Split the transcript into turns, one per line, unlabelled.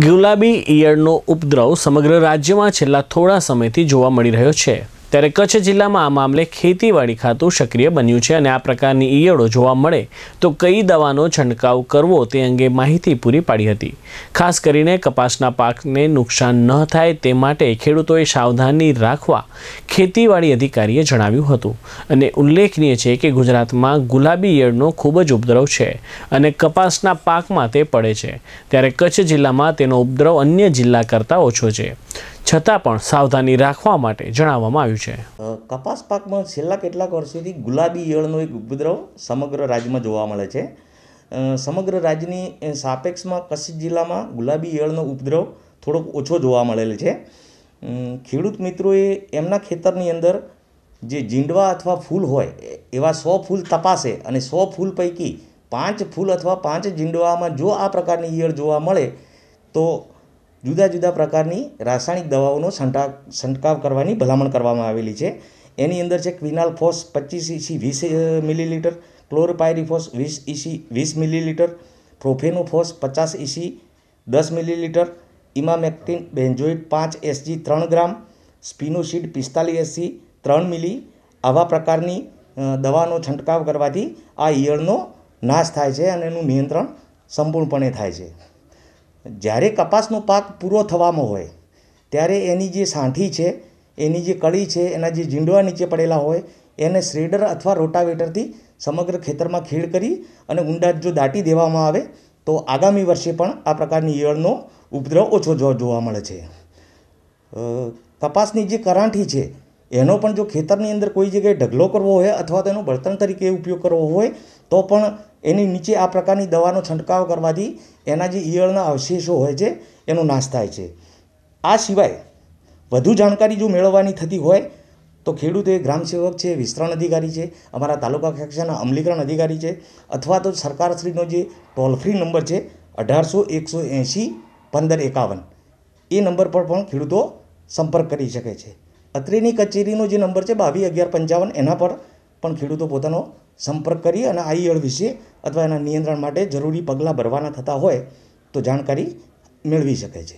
ગુલાબી ઈયળનો ઉપદ્રવ સમગ્ર રાજ્યમાં છેલ્લા થોડા સમયથી જોવા મળી રહ્યો છે ત્યારે કચ્છ જિલ્લામાં આ મામલે ખેતીવાડી ખાતું સક્રિય બન્યું છે અને આ પ્રકારની ઈયળો જોવા મળે તો કઈ દવાનો છંટકાવ કરવો તે અંગે માહિતી પૂરી પાડી હતી ખાસ કરીને કપાસના પાકને નુકસાન ન થાય તે માટે ખેડૂતોએ સાવધાની રાખવા ખેતીવાડી અધિકારીએ જણાવ્યું હતું અને ઉલ્લેખનીય છે કે ગુજરાતમાં ગુલાબી ઈયળનો ખૂબ જ ઉપદ્રવ છે અને કપાસના પાકમાં તે પડે છે ત્યારે કચ્છ જિલ્લામાં તેનો ઉપદ્રવ અન્ય જિલ્લા કરતાં ઓછો છે છતાં પણ સાવધાની રાખવા માટે જણાવવામાં આવ્યું
છે કપાસ પાકમાં છેલ્લા કેટલાક વર્ષોથી ગુલાબી ઈયળનો એક ઉપદ્રવ સમગ્ર રાજ્યમાં જોવા મળે છે સમગ્ર રાજ્યની સાપેક્ષમાં કચ્છ જિલ્લામાં ગુલાબી ઈયળનો ઉપદ્રવ થોડોક ઓછો જોવા મળેલ છે ખેડૂત મિત્રોએ એમના ખેતરની અંદર જે જીંડવા અથવા ફૂલ હોય એવા સો ફૂલ તપાસે અને સો ફૂલ પૈકી પાંચ ફૂલ અથવા પાંચ જીંડવામાં જો આ પ્રકારની ઈયળ જોવા મળે તો જુદા જુદા પ્રકારની રાસાયણિક દવાઓનો છંટા છંટકાવ કરવાની ભલામણ કરવામાં આવેલી છે એની અંદર છે ક્વિનાલ ફોસ પચીસ ઇસી વીસ મિલીલીટર ક્લોરપાયરીફોસ વીસ ઇસી વીસ મિલીલીટર પ્રોફેનોફોસ પચાસ ઇસી દસ મિલીલીટર ઇમામેક્ટિન બેન્જોઇટ પાંચ એસજી ત્રણ ગ્રામ સ્પિનોશીડ પિસ્તાલીસ એસી ત્રણ મિલી આવા પ્રકારની દવાનો છંટકાવ કરવાથી આ ઈયળનો નાશ થાય છે અને એનું નિયંત્રણ સંપૂર્ણપણે થાય છે જ્યારે કપાસનો પાક પૂરો થવામાં હોય ત્યારે એની જે સાંઠી છે એની જે કળી છે એના જે ઝીંડવા નીચે પડેલા હોય એને શ્રેડર અથવા રોટાવેટરથી સમગ્ર ખેતરમાં ખીણ કરી અને ઊંડા જો દાટી દેવામાં આવે તો આગામી વર્ષે પણ આ પ્રકારની ઈયળનો ઉપદ્રવ ઓછો જોવા મળે છે કપાસની જે કરાંઠી છે એનો પણ જો ખેતરની અંદર કોઈ જગ્યાએ ઢગલો કરવો હોય અથવા તો એનો બળતણ તરીકે ઉપયોગ કરવો હોય તો પણ એની નીચે આ પ્રકારની દવાનો છંટકાવ કરવાથી એના જે ઈયળના અવશેષો હોય છે એનો નાશ થાય છે આ સિવાય વધુ જાણકારી જો મેળવવાની થતી હોય તો ખેડૂત એ ગ્રામ સેવક છે વિસ્તરણ અધિકારી છે અમારા તાલુકા કક્ષાના અમલીકરણ અધિકારી છે અથવા તો સરકારશ્રીનો જે ટોલ ફ્રી નંબર છે અઢારસો એકસો એંશી પંદર એકાવન એ નંબર પર પણ ખેડૂતો સંપર્ક કરી શકે છે અત્રેની કચેરીનો જે નંબર છે બાવીસ અગિયાર પંચાવન એના પર પણ ખેડૂતો પોતાનો સંપર્ક કરી અને આ ઈયળ વિશે અથવા એના નિયંત્રણ માટે જરૂરી પગલાં ભરવાના થતા હોય તો જાણકારી મેળવી શકે છે